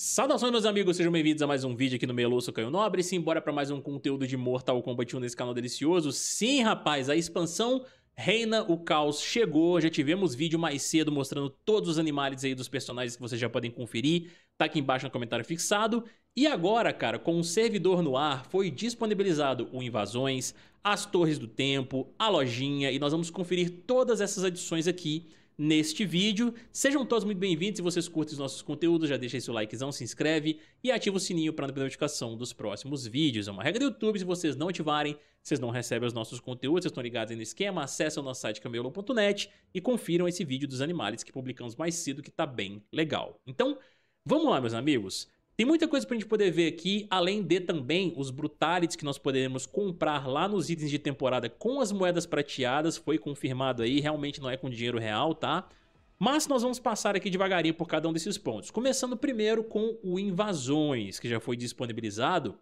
Saudações meus amigos, sejam bem-vindos a mais um vídeo aqui no Meio Canho Caio Nobre. Sim, bora para mais um conteúdo de Mortal Kombat 1 nesse canal delicioso. Sim, rapaz, a expansão Reina o Caos chegou, já tivemos vídeo mais cedo mostrando todos os animais aí dos personagens que vocês já podem conferir, tá aqui embaixo no comentário fixado. E agora, cara, com o um servidor no ar, foi disponibilizado o Invasões, as Torres do Tempo, a Lojinha, e nós vamos conferir todas essas adições aqui neste vídeo. Sejam todos muito bem-vindos. Se vocês curtem os nossos conteúdos, já deixa seu likezão, se inscreve e ativa o sininho para não perder notificação dos próximos vídeos. É uma regra do YouTube, se vocês não ativarem, vocês não recebem os nossos conteúdos, vocês estão ligados aí no esquema, acessem o nosso site cameolo.net e confiram esse vídeo dos animais que publicamos mais cedo, que está bem legal. Então, vamos lá, meus amigos. Tem muita coisa para a gente poder ver aqui, além de também os brutalities que nós poderemos comprar lá nos itens de temporada com as moedas prateadas, foi confirmado aí, realmente não é com dinheiro real, tá? Mas nós vamos passar aqui devagarinho por cada um desses pontos. Começando primeiro com o Invasões, que já foi disponibilizado.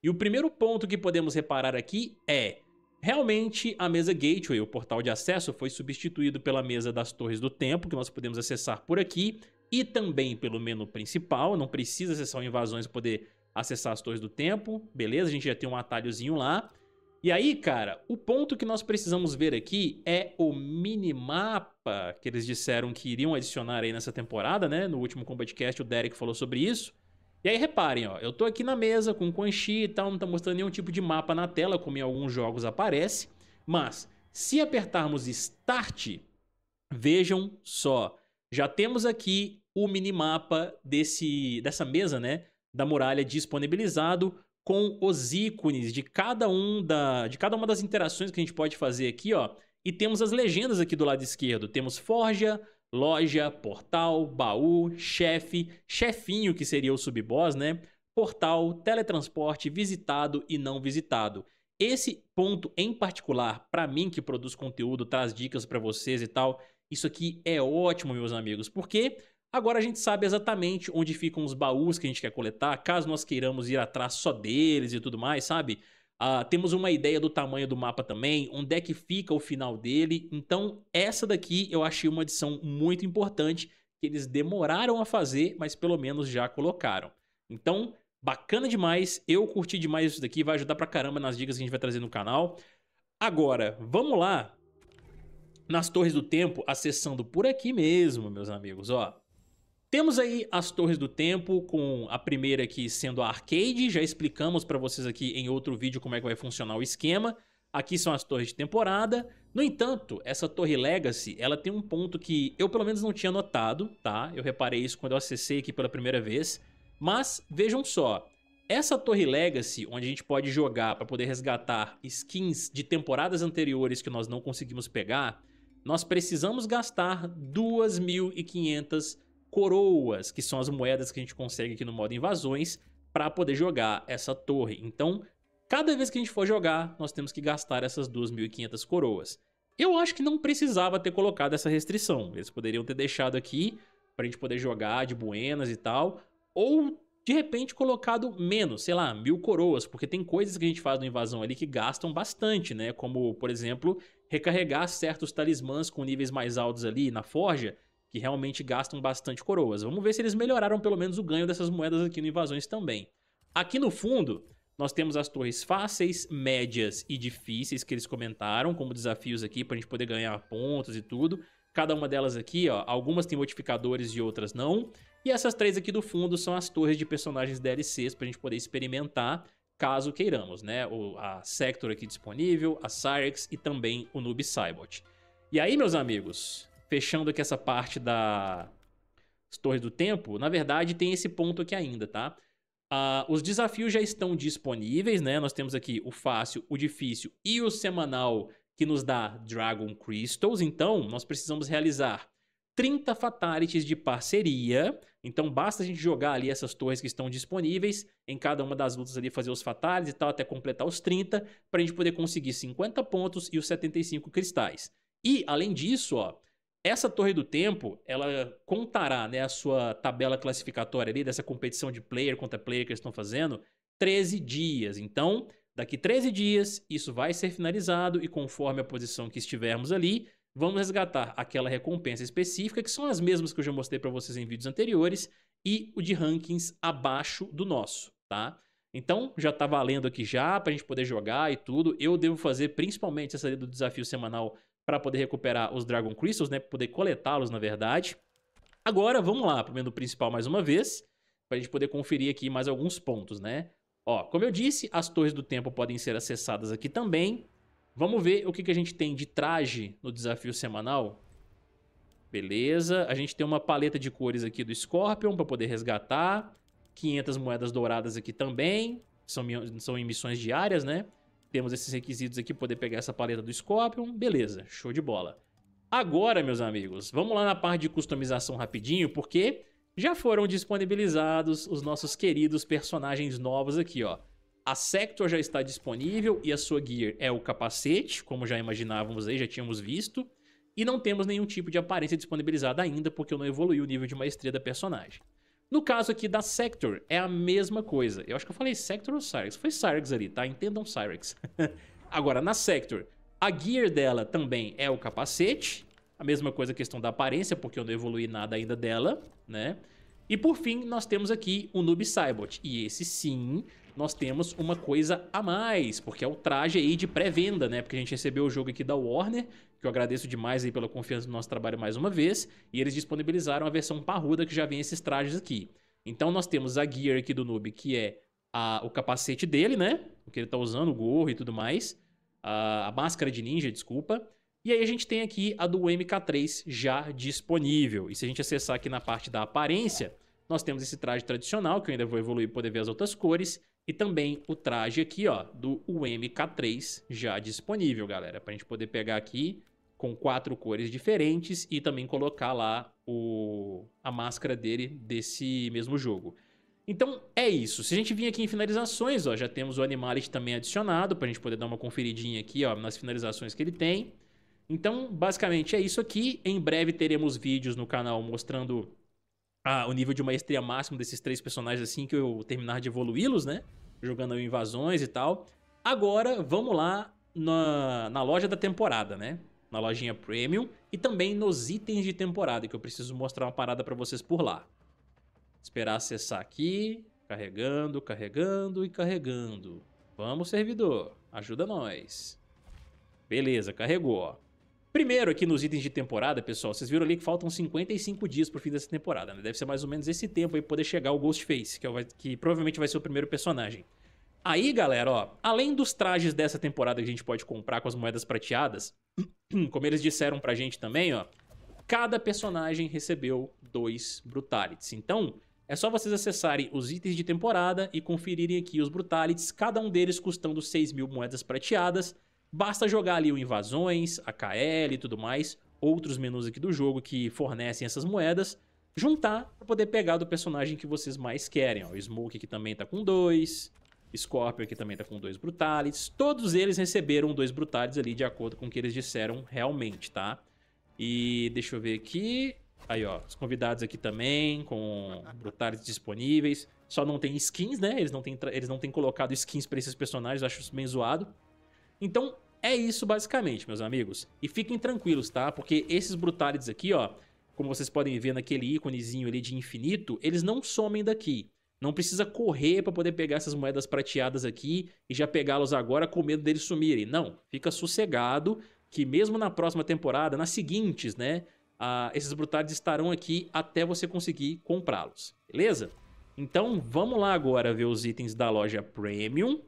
E o primeiro ponto que podemos reparar aqui é... Realmente, a mesa Gateway, o portal de acesso, foi substituído pela mesa das Torres do Tempo, que nós podemos acessar por aqui, e também pelo menu principal, não precisa acessar o invasões para poder acessar as torres do tempo, beleza? A gente já tem um atalhozinho lá. E aí, cara, o ponto que nós precisamos ver aqui é o minimapa que eles disseram que iriam adicionar aí nessa temporada, né? No último Combatcast o Derek falou sobre isso. E aí reparem, ó, eu tô aqui na mesa com o Quan Chi e tal, não tá mostrando nenhum tipo de mapa na tela, como em alguns jogos aparece. Mas, se apertarmos Start, vejam só, já temos aqui o minimapa desse, dessa mesa, né? Da muralha disponibilizado com os ícones de cada, um da, de cada uma das interações que a gente pode fazer aqui, ó. E temos as legendas aqui do lado esquerdo. Temos forja, loja, portal, baú, chefe, chefinho, que seria o subboss, né? Portal, teletransporte, visitado e não visitado. Esse ponto em particular, para mim que produz conteúdo, traz dicas para vocês e tal, isso aqui é ótimo, meus amigos, porque agora a gente sabe exatamente onde ficam os baús que a gente quer coletar, caso nós queiramos ir atrás só deles e tudo mais, sabe? Uh, temos uma ideia do tamanho do mapa também, onde é que fica o final dele. Então, essa daqui eu achei uma adição muito importante que eles demoraram a fazer, mas pelo menos já colocaram. Então, bacana demais. Eu curti demais isso daqui, vai ajudar pra caramba nas dicas que a gente vai trazer no canal. Agora, vamos lá nas Torres do Tempo, acessando por aqui mesmo, meus amigos, ó. Temos aí as Torres do Tempo, com a primeira aqui sendo a arcade, já explicamos para vocês aqui em outro vídeo como é que vai funcionar o esquema. Aqui são as torres de temporada. No entanto, essa torre Legacy, ela tem um ponto que eu pelo menos não tinha notado, tá? Eu reparei isso quando eu acessei aqui pela primeira vez. Mas vejam só, essa torre Legacy, onde a gente pode jogar para poder resgatar skins de temporadas anteriores que nós não conseguimos pegar, nós precisamos gastar 2.500 coroas, que são as moedas que a gente consegue aqui no modo invasões, para poder jogar essa torre. Então, cada vez que a gente for jogar, nós temos que gastar essas 2.500 coroas. Eu acho que não precisava ter colocado essa restrição. Eles poderiam ter deixado aqui para a gente poder jogar de buenas e tal. Ou, de repente, colocado menos, sei lá, mil coroas. Porque tem coisas que a gente faz no Invasão ali que gastam bastante, né? Como, por exemplo, recarregar certos talismãs com níveis mais altos ali na forja, que realmente gastam bastante coroas. Vamos ver se eles melhoraram pelo menos o ganho dessas moedas aqui no Invasões também. Aqui no fundo, nós temos as torres fáceis, médias e difíceis que eles comentaram como desafios aqui para a gente poder ganhar pontos e tudo. Cada uma delas aqui, ó, algumas tem modificadores e outras não. E essas três aqui do fundo são as torres de personagens DLCs para a gente poder experimentar caso queiramos, né? O, a Sector aqui disponível, a Cyrex e também o Noob Cybot. E aí, meus amigos, fechando aqui essa parte da Torres do Tempo, na verdade tem esse ponto aqui ainda, tá? Uh, os desafios já estão disponíveis, né? Nós temos aqui o fácil, o difícil e o semanal que nos dá Dragon Crystals. Então, nós precisamos realizar 30 fatalities de parceria então basta a gente jogar ali essas torres que estão disponíveis, em cada uma das lutas ali fazer os fatales e tal, até completar os 30, para a gente poder conseguir 50 pontos e os 75 cristais. E, além disso, ó, essa Torre do Tempo, ela contará né, a sua tabela classificatória ali, dessa competição de player contra player que eles estão fazendo, 13 dias. Então, daqui 13 dias, isso vai ser finalizado e conforme a posição que estivermos ali, vamos resgatar aquela recompensa específica, que são as mesmas que eu já mostrei para vocês em vídeos anteriores, e o de rankings abaixo do nosso, tá? Então, já está valendo aqui já, para a gente poder jogar e tudo. Eu devo fazer principalmente essa do desafio semanal para poder recuperar os Dragon Crystals, né? Para poder coletá-los, na verdade. Agora, vamos lá para o menu principal mais uma vez, para a gente poder conferir aqui mais alguns pontos, né? Ó, como eu disse, as torres do tempo podem ser acessadas aqui também. Vamos ver o que, que a gente tem de traje no desafio semanal. Beleza. A gente tem uma paleta de cores aqui do Scorpion para poder resgatar. 500 moedas douradas aqui também. São, são emissões diárias, né? Temos esses requisitos aqui para poder pegar essa paleta do Scorpion. Beleza, show de bola. Agora, meus amigos, vamos lá na parte de customização rapidinho, porque já foram disponibilizados os nossos queridos personagens novos aqui, ó. A Sector já está disponível e a sua gear é o capacete, como já imaginávamos aí, já tínhamos visto. E não temos nenhum tipo de aparência disponibilizada ainda, porque eu não evoluí o nível de maestria da personagem. No caso aqui da Sector, é a mesma coisa. Eu acho que eu falei Sector ou Cyrex? Foi Cyrex ali, tá? Entendam Cyrex. Agora, na Sector, a gear dela também é o capacete. A mesma coisa a questão da aparência, porque eu não evoluí nada ainda dela, né? E por fim, nós temos aqui o Noob Cybot. E esse sim, nós temos uma coisa a mais, porque é o traje aí de pré-venda, né? Porque a gente recebeu o jogo aqui da Warner, que eu agradeço demais aí pela confiança no nosso trabalho mais uma vez, e eles disponibilizaram a versão parruda que já vem esses trajes aqui. Então nós temos a gear aqui do Noob, que é a, o capacete dele, né? O que ele tá usando, o gorro e tudo mais. A, a máscara de ninja, desculpa. E aí a gente tem aqui a do MK3 já disponível. E se a gente acessar aqui na parte da aparência, nós temos esse traje tradicional, que eu ainda vou evoluir para poder ver as outras cores, e também o traje aqui, ó, do UMK3 já disponível, galera, para a gente poder pegar aqui com quatro cores diferentes e também colocar lá o, a máscara dele desse mesmo jogo. Então é isso, se a gente vir aqui em finalizações, ó, já temos o Animality também adicionado para a gente poder dar uma conferidinha aqui ó, nas finalizações que ele tem. Então, basicamente é isso aqui. Em breve teremos vídeos no canal mostrando ah, o nível de maestria máximo desses três personagens assim que eu terminar de evoluí-los, né? Jogando invasões e tal. Agora, vamos lá na, na loja da temporada, né? Na lojinha Premium e também nos itens de temporada, que eu preciso mostrar uma parada pra vocês por lá. Esperar acessar aqui, carregando, carregando e carregando. Vamos, servidor, ajuda nós. Beleza, carregou, ó. Primeiro, aqui nos itens de temporada, pessoal, vocês viram ali que faltam 55 dias pro fim dessa temporada, né? Deve ser mais ou menos esse tempo aí pra poder chegar o Ghostface, que, é o, que provavelmente vai ser o primeiro personagem. Aí, galera, ó, além dos trajes dessa temporada que a gente pode comprar com as moedas prateadas, como eles disseram pra gente também, ó, cada personagem recebeu dois Brutalities. Então, é só vocês acessarem os itens de temporada e conferirem aqui os Brutalities, cada um deles custando 6 mil moedas prateadas, Basta jogar ali o Invasões, a KL e tudo mais, outros menus aqui do jogo que fornecem essas moedas, juntar para poder pegar do personagem que vocês mais querem. Ó. O Smoke aqui também tá com dois, Scorpion aqui também tá com dois Brutalities. Todos eles receberam dois Brutalities ali de acordo com o que eles disseram realmente, tá? E deixa eu ver aqui... Aí, ó, os convidados aqui também, com brutalities disponíveis. Só não tem skins, né? Eles não têm, eles não têm colocado skins pra esses personagens, acho isso bem zoado. Então é isso basicamente, meus amigos. E fiquem tranquilos, tá? Porque esses brutalities aqui, ó, como vocês podem ver naquele íconezinho ali de infinito, eles não somem daqui. Não precisa correr para poder pegar essas moedas prateadas aqui e já pegá-los agora com medo deles sumirem. Não, fica sossegado que mesmo na próxima temporada, nas seguintes, né, esses brutalities estarão aqui até você conseguir comprá-los, beleza? Então vamos lá agora ver os itens da loja Premium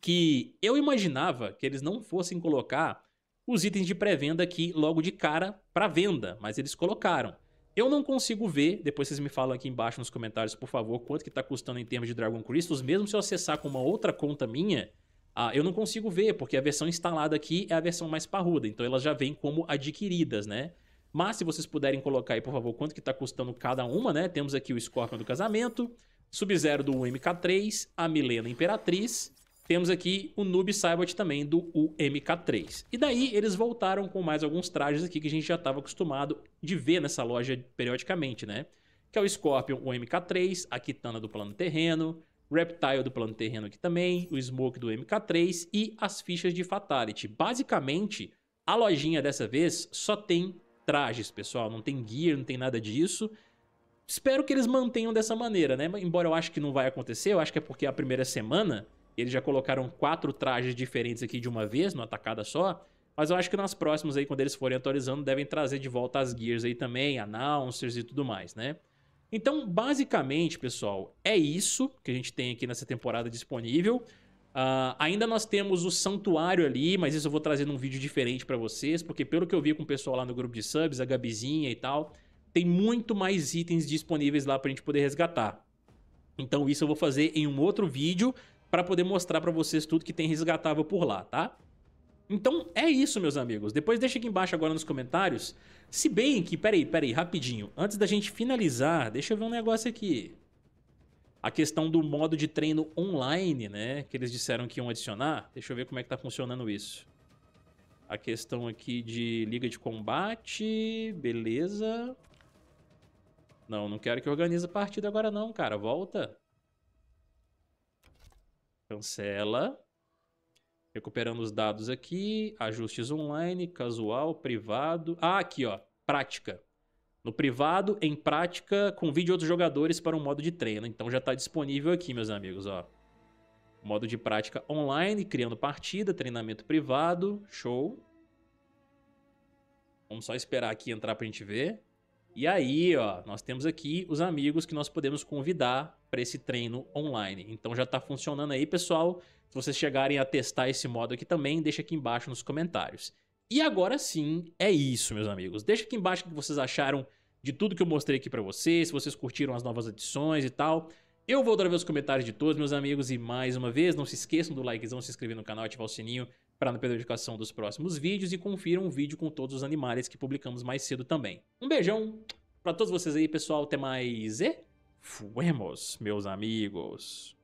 que eu imaginava que eles não fossem colocar os itens de pré-venda aqui logo de cara para venda, mas eles colocaram. Eu não consigo ver, depois vocês me falam aqui embaixo nos comentários, por favor, quanto que está custando em termos de Dragon Crystals, mesmo se eu acessar com uma outra conta minha, ah, eu não consigo ver, porque a versão instalada aqui é a versão mais parruda, então elas já vêm como adquiridas, né? Mas se vocês puderem colocar aí, por favor, quanto que está custando cada uma, né? Temos aqui o Scorpion do Casamento, Sub-Zero do MK3, a Milena Imperatriz, temos aqui o Noob Cybot também do UMK3. E daí eles voltaram com mais alguns trajes aqui que a gente já estava acostumado de ver nessa loja periodicamente, né? Que é o Scorpion UMK3, a Kitana do plano terreno, Reptile do plano terreno aqui também, o Smoke do MK3 e as fichas de Fatality. Basicamente, a lojinha dessa vez só tem trajes, pessoal. Não tem gear, não tem nada disso. Espero que eles mantenham dessa maneira, né? Embora eu acho que não vai acontecer, eu acho que é porque é a primeira semana eles já colocaram quatro trajes diferentes aqui de uma vez, numa tacada só. Mas eu acho que nas próximas aí, quando eles forem atualizando, devem trazer de volta as gears aí também, announcers e tudo mais, né? Então, basicamente, pessoal, é isso que a gente tem aqui nessa temporada disponível. Uh, ainda nós temos o santuário ali, mas isso eu vou trazer num vídeo diferente para vocês, porque pelo que eu vi com o pessoal lá no grupo de subs, a Gabizinha e tal, tem muito mais itens disponíveis lá pra gente poder resgatar. Então isso eu vou fazer em um outro vídeo, para poder mostrar para vocês tudo que tem resgatável por lá, tá? Então é isso, meus amigos. Depois deixa aqui embaixo agora nos comentários. Se bem que, peraí, peraí, rapidinho. Antes da gente finalizar, deixa eu ver um negócio aqui. A questão do modo de treino online, né? Que eles disseram que iam adicionar. Deixa eu ver como é que tá funcionando isso. A questão aqui de liga de combate, beleza. Não, não quero que organize a partida agora não, cara. Volta. Cancela. Recuperando os dados aqui, ajustes online, casual, privado. Ah, aqui, ó, prática. No privado, em prática, convide outros jogadores para um modo de treino. Então já está disponível aqui, meus amigos, ó. Modo de prática online, criando partida, treinamento privado, show. Vamos só esperar aqui entrar para a gente ver. E aí, ó, nós temos aqui os amigos que nós podemos convidar para esse treino online. Então já está funcionando aí, pessoal. Se vocês chegarem a testar esse modo aqui também, deixa aqui embaixo nos comentários. E agora sim, é isso, meus amigos. Deixa aqui embaixo o que vocês acharam de tudo que eu mostrei aqui para vocês, se vocês curtiram as novas edições e tal. Eu vou dar ver os comentários de todos, meus amigos, e mais uma vez, não se esqueçam do likezão, se inscrever no canal, ativar o sininho para não perder a notificação dos próximos vídeos e confira um vídeo com todos os animais que publicamos mais cedo também. Um beijão para todos vocês aí, pessoal. Até mais e fuemos, meus amigos.